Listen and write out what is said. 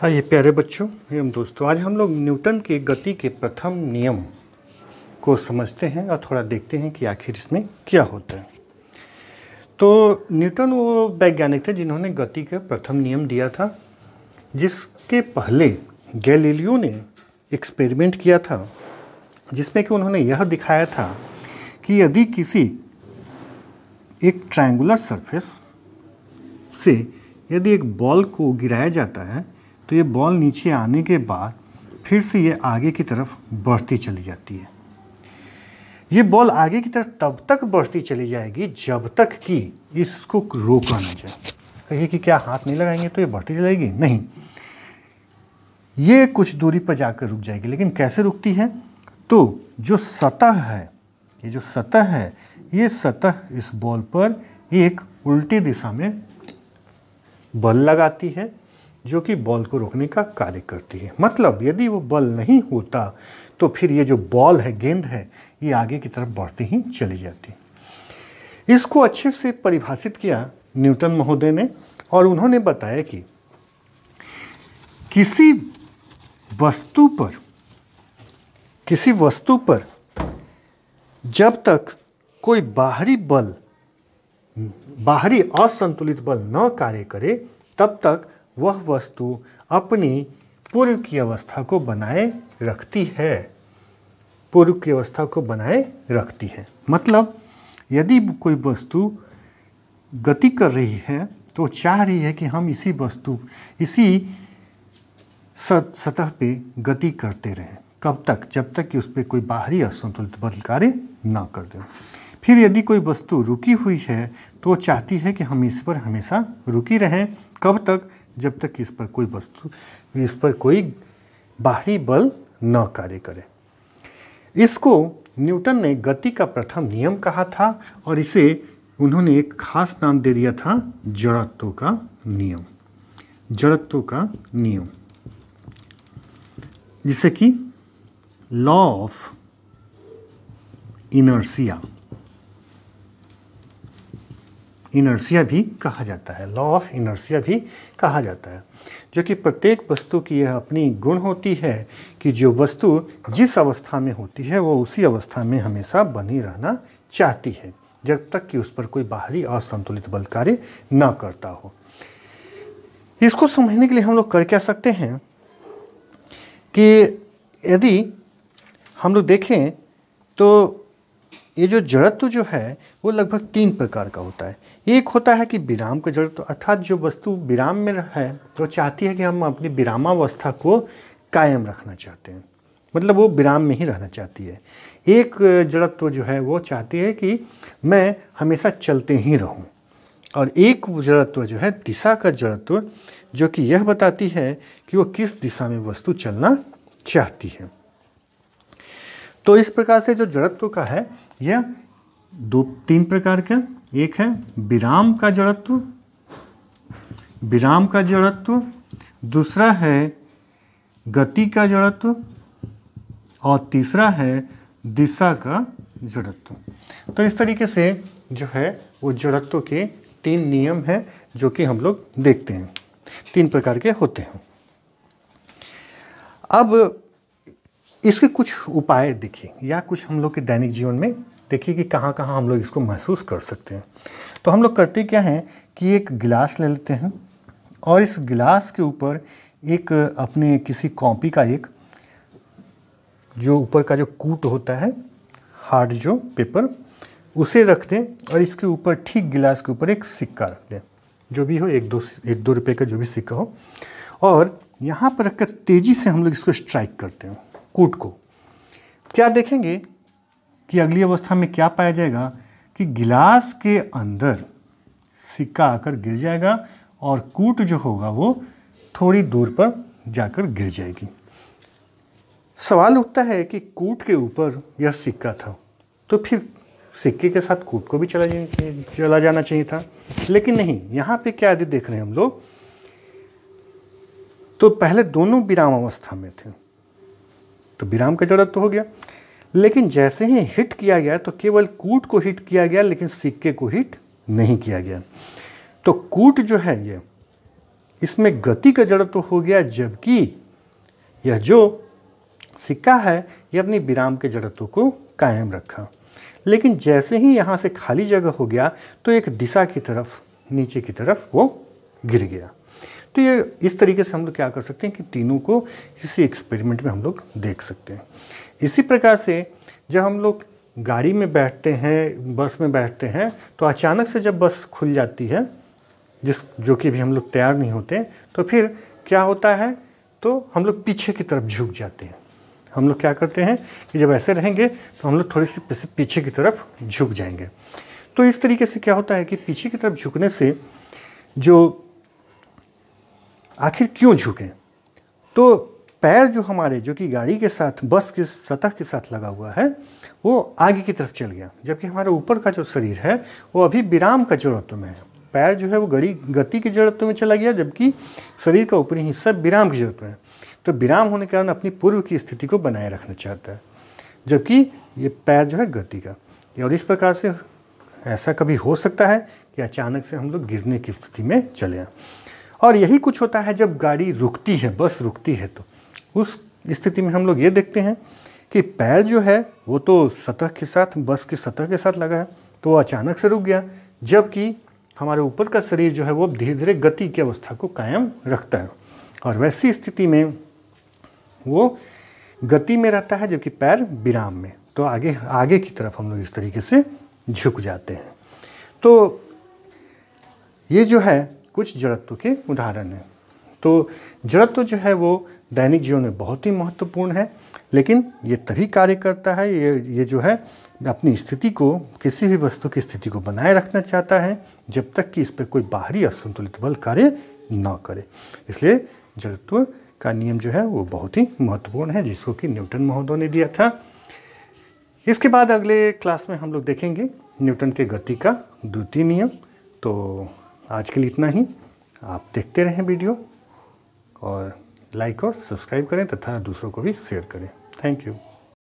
हाँ ये प्यारे बच्चों एवं दोस्तों आज हम लोग न्यूटन के गति के प्रथम नियम को समझते हैं और थोड़ा देखते हैं कि आखिर इसमें क्या होता है तो न्यूटन वो वैज्ञानिक थे जिन्होंने गति का प्रथम नियम दिया था जिसके पहले गैलीलियो ने एक्सपेरिमेंट किया था जिसमें कि उन्होंने यह दिखाया था कि यदि किसी एक ट्रायंगुलर सरफेस से यदि एक बॉल को गिराया जाता है तो ये बॉल नीचे आने के बाद फिर से ये आगे की तरफ बढ़ती चली जाती है ये बॉल आगे की तरफ तब तक बढ़ती चली जाएगी जब तक कि इसको रोका ना जाए कहिए कि क्या हाथ नहीं लगाएंगे तो ये बढ़ती चलेगी नहीं ये कुछ दूरी पर जाकर रुक जाएगी लेकिन कैसे रुकती है तो जो सतह है ये जो सतह है ये सतह इस बॉल पर एक उल्टी दिशा में बल लगाती है जो कि बॉल को रोकने का कार्य करती है मतलब यदि वो बल नहीं होता तो फिर ये जो बॉल है गेंद है ये आगे की तरफ बढ़ती ही चली जाती इसको अच्छे से परिभाषित किया न्यूटन महोदय ने और उन्होंने बताया कि किसी वस्तु पर किसी वस्तु पर जब तक कोई बाहरी बल बाहरी असंतुलित बल न कार्य करे तब तक वह वस्तु अपनी पूर्व की अवस्था को बनाए रखती है पूर्व की अवस्था को बनाए रखती है मतलब यदि कोई वस्तु गति कर रही है तो चाह रही है कि हम इसी वस्तु इसी सतह पे गति करते रहें कब तक जब तक कि उस पर कोई बाहरी असंतुलित बदल कार्य ना कर दें फिर यदि कोई वस्तु रुकी हुई है तो चाहती है कि हम इस पर हमेशा रुकी रहें कब तक जब तक इस पर कोई वस्तु इस पर कोई बाहरी बल न कार्य करे इसको न्यूटन ने गति का प्रथम नियम कहा था और इसे उन्होंने एक खास नाम दे दिया था जड़त्व का नियम जड़त्व का नियम जिसे कि लॉ ऑफ इनर्सिया इनर्सिया भी कहा जाता है लॉ ऑफ इनर्सिया भी कहा जाता है जो कि प्रत्येक वस्तु की यह अपनी गुण होती है कि जो वस्तु जिस अवस्था में होती है वो उसी अवस्था में हमेशा बनी रहना चाहती है जब तक कि उस पर कोई बाहरी असंतुलित बल कार्य न करता हो इसको समझने के लिए हम लोग कर क्या सकते हैं कि यदि हम लोग देखें तो ये जो जड़त्व तो जो है वो लगभग तीन प्रकार का होता है एक होता है कि विराम का जड़त्व अर्थात जो वस्तु विराम में है वो चाहती है कि हम अपनी विरामावस्था को कायम रखना चाहते हैं मतलब वो विराम में ही रहना चाहती है एक जड़त्व जो है वो चाहती है कि मैं हमेशा चलते ही रहूं और एक जड़त्व जो है दिशा का जड़त्व जो कि यह बताती है कि वो किस दिशा में वस्तु चलना चाहती है तो इस प्रकार से जो जड़त्व का है यह दो तीन प्रकार के एक है विराम का जड़त्व विराम का जड़त्व दूसरा है गति का जड़त्व और तीसरा है दिशा का जड़त्व तो इस तरीके से जो है वो जड़त्व के तीन नियम हैं जो कि हम लोग देखते हैं तीन प्रकार के होते हैं अब इसके कुछ उपाय देखें या कुछ हम लोग के दैनिक जीवन में देखिए कि कहाँ कहाँ हम लोग इसको महसूस कर सकते हैं तो हम लोग करते क्या हैं कि एक गिलास ले लेते हैं और इस गिलास के ऊपर एक अपने किसी कॉपी का एक जो ऊपर का जो कूट होता है हार्ड जो पेपर उसे रख दें और इसके ऊपर ठीक गिलास के ऊपर एक सिक्का रख दें जो भी हो एक दो एक दो रुपये का जो भी सिक्का हो और यहाँ पर रखकर तेज़ी से हम लोग इसको स्ट्राइक करते हैं कूट को क्या देखेंगे कि अगली अवस्था में क्या पाया जाएगा कि गिलास के अंदर सिक्का आकर गिर जाएगा और कूट जो होगा वो थोड़ी दूर पर जाकर गिर जाएगी सवाल उठता है कि कूट के ऊपर यह सिक्का था तो फिर सिक्के के साथ कूट को भी चला चला जाना चाहिए था लेकिन नहीं यहाँ पे क्या देख रहे हैं हम लोग तो पहले दोनों विराम अवस्था में थे तो विराम का जड़त तो हो गया लेकिन जैसे ही हिट किया गया तो केवल कूट को हिट किया गया लेकिन सिक्के को हिट नहीं किया गया तो कूट जो है ये इसमें गति का जड़त तो हो गया जबकि यह जो सिक्का है यह अपनी विराम के जड़त्व को कायम रखा लेकिन जैसे ही यहाँ से खाली जगह हो गया तो एक दिशा की तरफ नीचे की तरफ वो गिर गया तो ये इस तरीके से हम लोग क्या कर सकते हैं कि तीनों को इसी एक्सपेरिमेंट में हम लोग देख सकते हैं इसी प्रकार से जब हम लोग गाड़ी में बैठते हैं बस में बैठते हैं तो अचानक से जब बस खुल जाती है जिस जो कि भी हम लोग तैयार नहीं होते तो फिर क्या होता है तो हम लोग पीछे की तरफ झुक जाते हैं हम लोग क्या करते हैं कि जब ऐसे रहेंगे तो हम लोग थोड़ी सी पीछे की तरफ झुक जाएंगे तो इस तरीके से क्या होता है कि पीछे की तरफ झुकने से जो आखिर क्यों झुकें तो पैर जो हमारे जो कि गाड़ी के साथ बस के सतह के साथ लगा हुआ है वो आगे की तरफ चल गया जबकि हमारे ऊपर का जो शरीर है वो अभी विराम का जड़त्व में है पैर जो है वो गड़ी गति के जड़त्व में चला गया जबकि शरीर का ऊपरी हिस्सा विराम की जड़त्व में है तो विराम होने के कारण अपनी पूर्व की स्थिति को बनाए रखना चाहता है जबकि ये पैर जो है गति का और इस प्रकार से ऐसा कभी हो सकता है कि अचानक से हम लोग गिरने की स्थिति में चले और यही कुछ होता है जब गाड़ी रुकती है बस रुकती है तो उस स्थिति में हम लोग ये देखते हैं कि पैर जो है वो तो सतह के साथ बस की सतह के साथ लगा है तो वो अचानक से रुक गया जबकि हमारे ऊपर का शरीर जो है वो धीरे धीरे गति की अवस्था को कायम रखता है और वैसी स्थिति में वो गति में रहता है जबकि पैर विराम में तो आगे आगे की तरफ हम लोग इस तरीके से झुक जाते हैं तो ये जो है कुछ जड़त्व के उदाहरण हैं तो जड़त्व जो है वो दैनिक जीवन में बहुत ही महत्वपूर्ण है लेकिन ये तभी कार्य करता है ये ये जो है अपनी स्थिति को किसी भी वस्तु की स्थिति को बनाए रखना चाहता है जब तक कि इस पर कोई बाहरी असंतुलित बल कार्य न करे इसलिए जड़त्व का नियम जो है वो बहुत ही महत्वपूर्ण है जिसको कि न्यूटन महोदय ने दिया था इसके बाद अगले क्लास में हम लोग देखेंगे न्यूटन के गति का द्वितीय नियम तो आज के लिए इतना ही आप देखते रहें वीडियो और लाइक और सब्सक्राइब करें तथा दूसरों को भी शेयर करें थैंक यू